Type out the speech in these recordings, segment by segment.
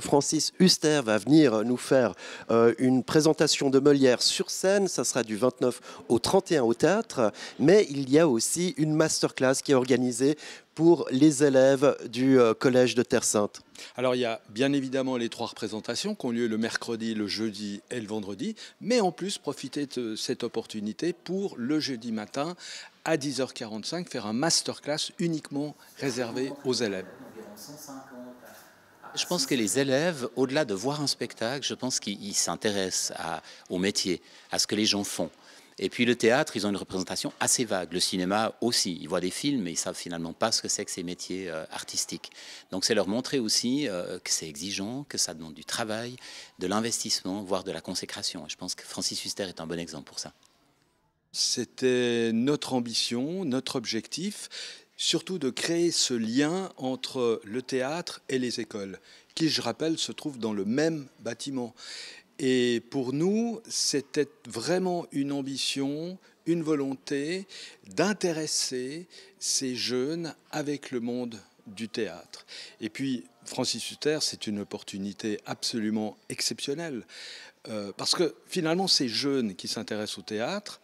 Francis Huster va venir nous faire euh, une présentation de Molière sur scène. Ça sera du 29 au 31 au théâtre. Mais il y a aussi une masterclass qui est organisée pour les élèves du euh, Collège de Terre Sainte Alors il y a bien évidemment les trois représentations qui ont lieu le mercredi, le jeudi et le vendredi, mais en plus profitez de cette opportunité pour le jeudi matin à 10h45 faire un masterclass uniquement réservé aux élèves. Je pense que les élèves, au-delà de voir un spectacle, je pense qu'ils s'intéressent au métier, à ce que les gens font. Et puis le théâtre, ils ont une représentation assez vague. Le cinéma aussi, ils voient des films, mais ils savent finalement pas ce que c'est que ces métiers euh, artistiques. Donc c'est leur montrer aussi euh, que c'est exigeant, que ça demande du travail, de l'investissement, voire de la consécration. je pense que Francis Huster est un bon exemple pour ça. C'était notre ambition, notre objectif surtout de créer ce lien entre le théâtre et les écoles, qui, je rappelle, se trouvent dans le même bâtiment. Et pour nous, c'était vraiment une ambition, une volonté d'intéresser ces jeunes avec le monde du théâtre. Et puis, Francis Sutter, c'est une opportunité absolument exceptionnelle, euh, parce que finalement, ces jeunes qui s'intéressent au théâtre,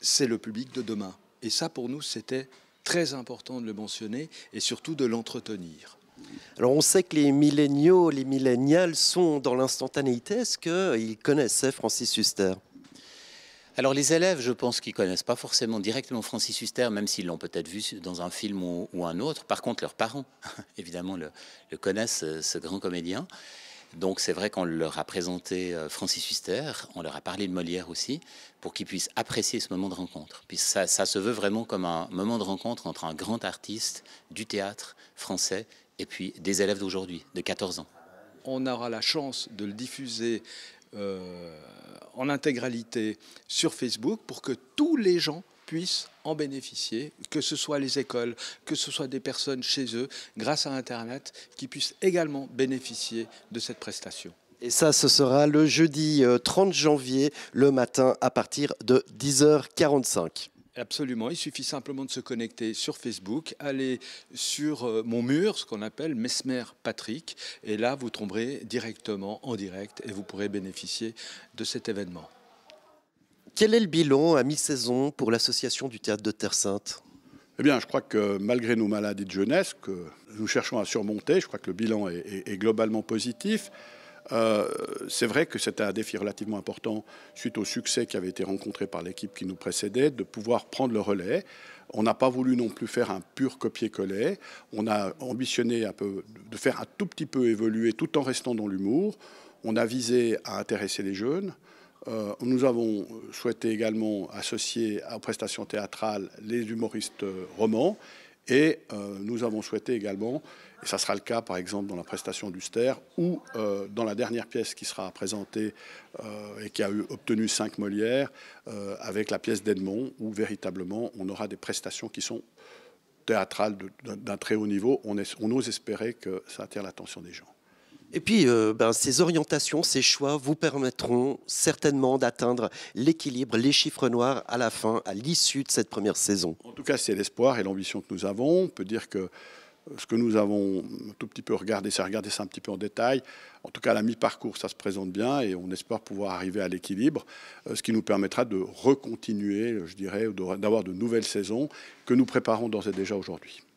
c'est le public de demain. Et ça, pour nous, c'était très important de le mentionner et surtout de l'entretenir. Alors on sait que les milléniaux, les milléniales sont dans l'instantanéité. Est-ce qu'ils connaissaient Francis Huster alors les élèves, je pense qu'ils connaissent pas forcément directement Francis Huster, même s'ils l'ont peut-être vu dans un film ou, un autre. Par contre, leurs parents, évidemment, le connaissent, ce grand comédien. Donc c'est vrai qu'on leur a présenté euh, Francis Huster, on leur a parlé de Molière aussi, pour qu'ils puissent apprécier ce moment de rencontre. Puis ça, se veut vraiment comme un moment de rencontre entre un grand artiste du théâtre français et puis des élèves d'aujourd'hui, de 14 ans. On aura la chance de le diffuser euh, en intégralité sur Facebook pour que tous les gens puissent en bénéficier, que ce soit les écoles, que ce soit des personnes chez eux, grâce à Internet, qui puissent également bénéficier de cette prestation. Et ça, ce sera le jeudi 30 euh, janvier, le matin, à partir de 10h45. Absolument, il suffit simplement de se connecter sur Facebook, aller sur euh, mon mur, ce qu'on appelle Mesmer Patrick, et là vous tomberez directement en direct et vous pourrez bénéficier de cet événement. Quel est le bilan à mi-saison pour l'association du théâtre de Terre Sainte eh bien, je crois que malgré nos maladies de jeunesse que nous cherchons à surmonter, je crois que le bilan est, globalement positif. Euh, c'est vrai que c'était un défi relativement important suite au succès qui avait été rencontré par l'équipe qui nous précédait de pouvoir prendre le relais. On n'a pas voulu non plus faire un pur copier-coller. On a ambitionné un peu de faire un tout petit peu évoluer tout en restant dans l'humour. On a visé à intéresser les jeunes. Euh, nous avons souhaité également associer à prestations théâtrales les humoristes romans et euh, nous avons souhaité également, et ça sera le cas par exemple dans la prestation d'Uster ou euh, dans la dernière pièce qui sera présentée et qui a eu, obtenu cinq Molières avec la pièce d'Edmond, où véritablement on aura des prestations qui sont théâtrales d'un très haut niveau. On, est, on ose espérer que ça attire l'attention des gens. Et puis, euh, ben, ces orientations, ces choix vous permettront certainement d'atteindre l'équilibre, les chiffres noirs à la fin, à l'issue de cette première saison. En tout cas, c'est l'espoir et l'ambition que nous avons. On peut dire que ce que nous avons tout petit peu regardé, c'est regarder ça un petit peu en détail. En tout cas, la mi-parcours, ça se présente bien et on espère pouvoir arriver à l'équilibre, euh, ce qui nous permettra de recontinuer, je dirais, d'avoir de nouvelles saisons que nous préparons d'ores et déjà aujourd'hui.